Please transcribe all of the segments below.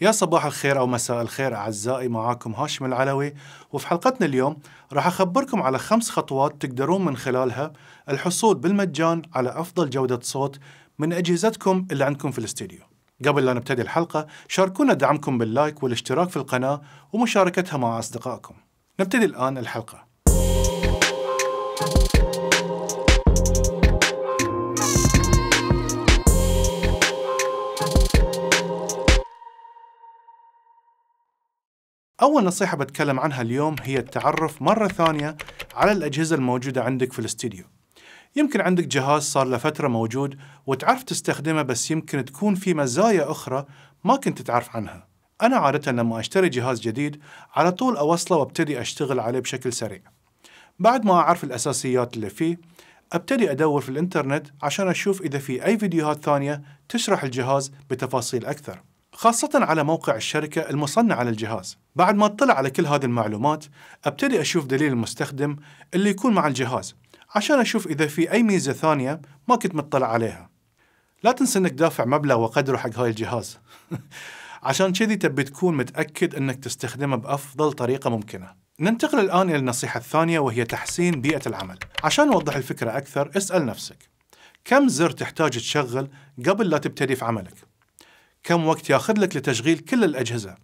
يا صباح الخير أو مساء الخير أعزائي معاكم هاشم العلوي وفي حلقتنا اليوم راح أخبركم على خمس خطوات تقدرون من خلالها الحصول بالمجان على أفضل جودة صوت من أجهزتكم اللي عندكم في الاستديو قبل لا نبتدي الحلقة شاركونا دعمكم باللايك والاشتراك في القناة ومشاركتها مع أصدقائكم نبتدي الآن الحلقة أول نصيحة بتكلم عنها اليوم هي التعرف مرة ثانية على الأجهزة الموجودة عندك في الاستديو يمكن عندك جهاز صار له فترة موجود وتعرف تستخدمه بس يمكن تكون في مزايا أخرى ما كنت تعرف عنها أنا عادة لما أشتري جهاز جديد على طول أوصله وابتدي أشتغل عليه بشكل سريع بعد ما أعرف الأساسيات اللي فيه أبتدي أدور في الإنترنت عشان أشوف إذا في أي فيديوهات ثانية تشرح الجهاز بتفاصيل أكثر خاصة على موقع الشركة المصنعة للجهاز بعد ما اطلع على كل هذه المعلومات ابتدي اشوف دليل المستخدم اللي يكون مع الجهاز عشان اشوف اذا في اي ميزه ثانيه ما كنت مطلع عليها لا تنسى انك دافع مبلغ وقدره حق هاي الجهاز عشان كذي تبي تكون متاكد انك تستخدمه بافضل طريقه ممكنه ننتقل الآن إلى النصيحة الثانية وهي تحسين بيئة العمل عشان نوضح الفكرة أكثر اسأل نفسك كم زر تحتاج تشغل قبل لا تبتدي في عملك؟ كم وقت ياخذ لك لتشغيل كل الأجهزة؟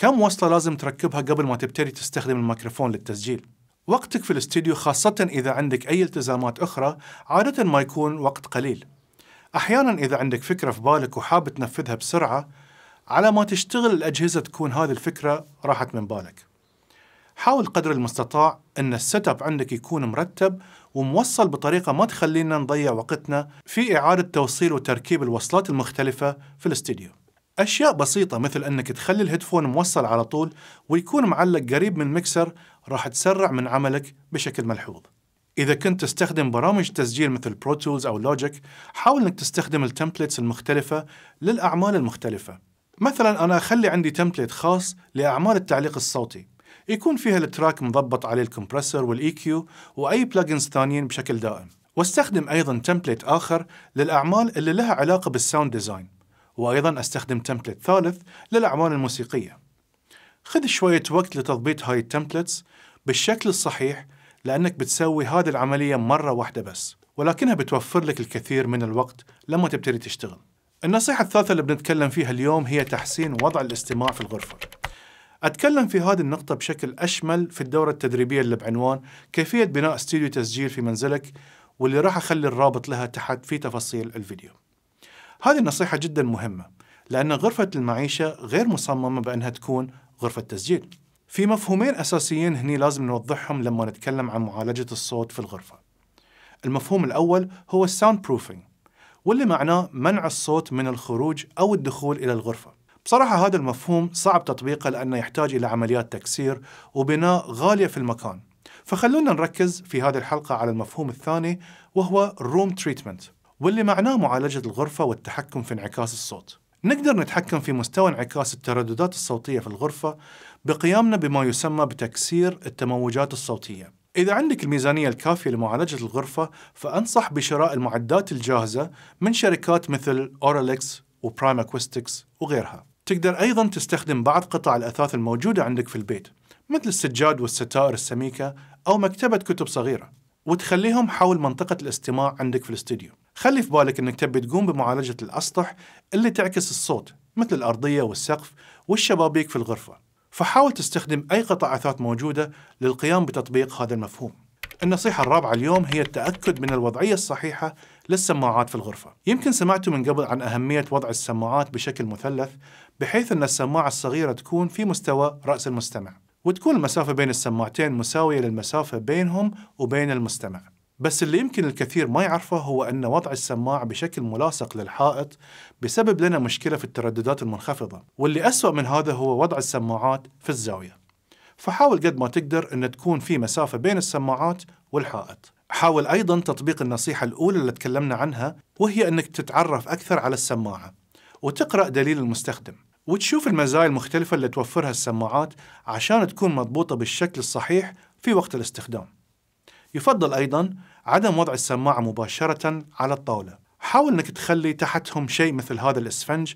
كم وصلة لازم تركبها قبل ما تبتدي تستخدم الميكروفون للتسجيل وقتك في الاستديو خاصة إذا عندك أي التزامات أخرى عادة ما يكون وقت قليل أحيانا إذا عندك فكرة في بالك وحاب تنفذها بسرعة على ما تشتغل الأجهزة تكون هذه الفكرة راحت من بالك حاول قدر المستطاع أن السيت اب عندك يكون مرتب وموصل بطريقة ما تخلينا نضيع وقتنا في إعادة توصيل وتركيب الوصلات المختلفة في الاستديو أشياء بسيطة مثل أنك تخلي الهيدفون موصل على طول ويكون معلق قريب من المكسر راح تسرع من عملك بشكل ملحوظ. إذا كنت تستخدم برامج تسجيل مثل برو تولز أو لوجيك، حاول أنك تستخدم التمبليتس المختلفة للأعمال المختلفة. مثلا أنا أخلي عندي تمبليت خاص لأعمال التعليق الصوتي، يكون فيها التراك مضبط عليه الكمبرسر والاي كيو واي بلجنز ثانيين بشكل دائم واستخدم ايضا تمبليت اخر للاعمال اللي لها علاقه بالساوند ديزاين وأيضا أستخدم تمبلت ثالث للأعمال الموسيقية خذ شوية وقت لتضبيط هاي التمبلتس بالشكل الصحيح لأنك بتسوي هذه العملية مرة واحدة بس ولكنها بتوفر لك الكثير من الوقت لما تبتدي تشتغل النصيحة الثالثة اللي بنتكلم فيها اليوم هي تحسين وضع الاستماع في الغرفة أتكلم في هذه النقطة بشكل أشمل في الدورة التدريبية اللي بعنوان كيفية بناء استديو تسجيل في منزلك واللي راح أخلي الرابط لها تحت في تفاصيل الفيديو هذه النصيحة جدا مهمة لأن غرفة المعيشة غير مصممة بأنها تكون غرفة تسجيل في مفهومين أساسيين هني لازم نوضحهم لما نتكلم عن معالجة الصوت في الغرفة المفهوم الأول هو الساوند بروفينج واللي معناه منع الصوت من الخروج أو الدخول إلى الغرفة بصراحة هذا المفهوم صعب تطبيقه لأنه يحتاج إلى عمليات تكسير وبناء غالية في المكان فخلونا نركز في هذه الحلقة على المفهوم الثاني وهو الروم تريتمنت واللي معناه معالجة الغرفة والتحكم في انعكاس الصوت نقدر نتحكم في مستوى انعكاس الترددات الصوتية في الغرفة بقيامنا بما يسمى بتكسير التموجات الصوتية إذا عندك الميزانية الكافية لمعالجة الغرفة فأنصح بشراء المعدات الجاهزة من شركات مثل أوراليكس وبرايم أكوستكس وغيرها تقدر أيضا تستخدم بعض قطع الأثاث الموجودة عندك في البيت مثل السجاد والستائر السميكة أو مكتبة كتب صغيرة وتخليهم حول منطقة الاستماع عندك في الاستديو خلي في بالك أنك تبي تقوم بمعالجة الأسطح اللي تعكس الصوت مثل الأرضية والسقف والشبابيك في الغرفة فحاول تستخدم أي قطع أثاث موجودة للقيام بتطبيق هذا المفهوم النصيحة الرابعة اليوم هي التأكد من الوضعية الصحيحة للسماعات في الغرفة يمكن سمعتوا من قبل عن أهمية وضع السماعات بشكل مثلث بحيث أن السماعة الصغيرة تكون في مستوى رأس المستمع وتكون المسافة بين السماعتين مساوية للمسافة بينهم وبين المستمع بس اللي يمكن الكثير ما يعرفه هو أن وضع السماعة بشكل ملاصق للحائط بسبب لنا مشكلة في الترددات المنخفضة واللي أسوأ من هذا هو وضع السماعات في الزاوية فحاول قد ما تقدر أن تكون في مسافة بين السماعات والحائط حاول أيضا تطبيق النصيحة الأولى اللي تكلمنا عنها وهي أنك تتعرف أكثر على السماعة وتقرأ دليل المستخدم وتشوف المزايا المختلفة اللي توفرها السماعات عشان تكون مضبوطة بالشكل الصحيح في وقت الاستخدام يفضل أيضا عدم وضع السماعة مباشرة على الطاولة حاول أنك تخلي تحتهم شيء مثل هذا الإسفنج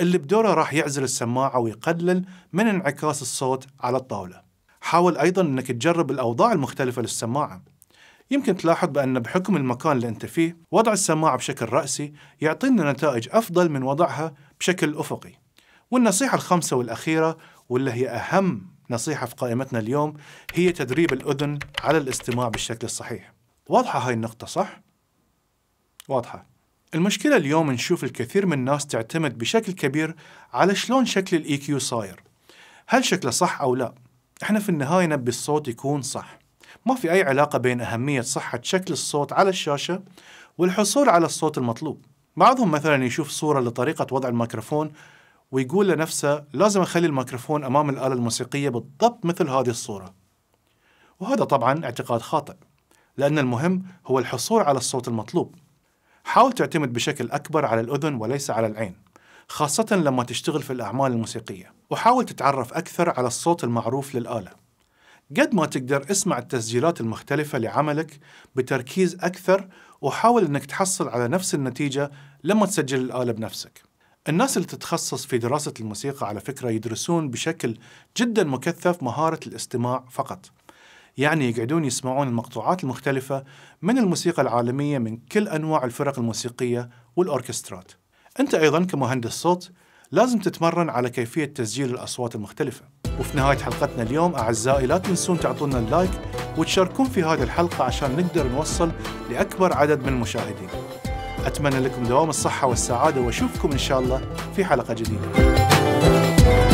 اللي بدوره راح يعزل السماعة ويقلل من انعكاس الصوت على الطاولة حاول أيضا أنك تجرب الأوضاع المختلفة للسماعة يمكن تلاحظ بأن بحكم المكان اللي أنت فيه وضع السماعة بشكل رأسي يعطينا نتائج أفضل من وضعها بشكل أفقي والنصيحة الخامسة والأخيرة واللي هي أهم نصيحة في قائمتنا اليوم هي تدريب الأذن على الاستماع بالشكل الصحيح واضحة هاي النقطة صح؟ واضحة المشكلة اليوم نشوف الكثير من الناس تعتمد بشكل كبير على شلون شكل الاي كيو e صاير هل شكله صح أو لا؟ احنا في النهاية نبي الصوت يكون صح ما في أي علاقة بين أهمية صحة شكل الصوت على الشاشة والحصول على الصوت المطلوب بعضهم مثلا يشوف صورة لطريقة وضع الميكروفون ويقول لنفسه لازم أخلي الميكروفون أمام الآلة الموسيقية بالضبط مثل هذه الصورة وهذا طبعا اعتقاد خاطئ لأن المهم هو الحصول على الصوت المطلوب حاول تعتمد بشكل أكبر على الأذن وليس على العين خاصة لما تشتغل في الأعمال الموسيقية وحاول تتعرف أكثر على الصوت المعروف للآلة قد ما تقدر اسمع التسجيلات المختلفة لعملك بتركيز أكثر وحاول أنك تحصل على نفس النتيجة لما تسجل الآلة بنفسك الناس اللي تتخصص في دراسة الموسيقى على فكرة يدرسون بشكل جدا مكثف مهارة الاستماع فقط يعني يقعدون يسمعون المقطوعات المختلفة من الموسيقى العالمية من كل أنواع الفرق الموسيقية والأوركسترات أنت أيضا كمهندس صوت لازم تتمرن على كيفية تسجيل الأصوات المختلفة وفي نهاية حلقتنا اليوم أعزائي لا تنسون تعطونا اللايك وتشاركون في هذه الحلقة عشان نقدر نوصل لأكبر عدد من المشاهدين أتمنى لكم دوام الصحة والسعادة وأشوفكم إن شاء الله في حلقة جديدة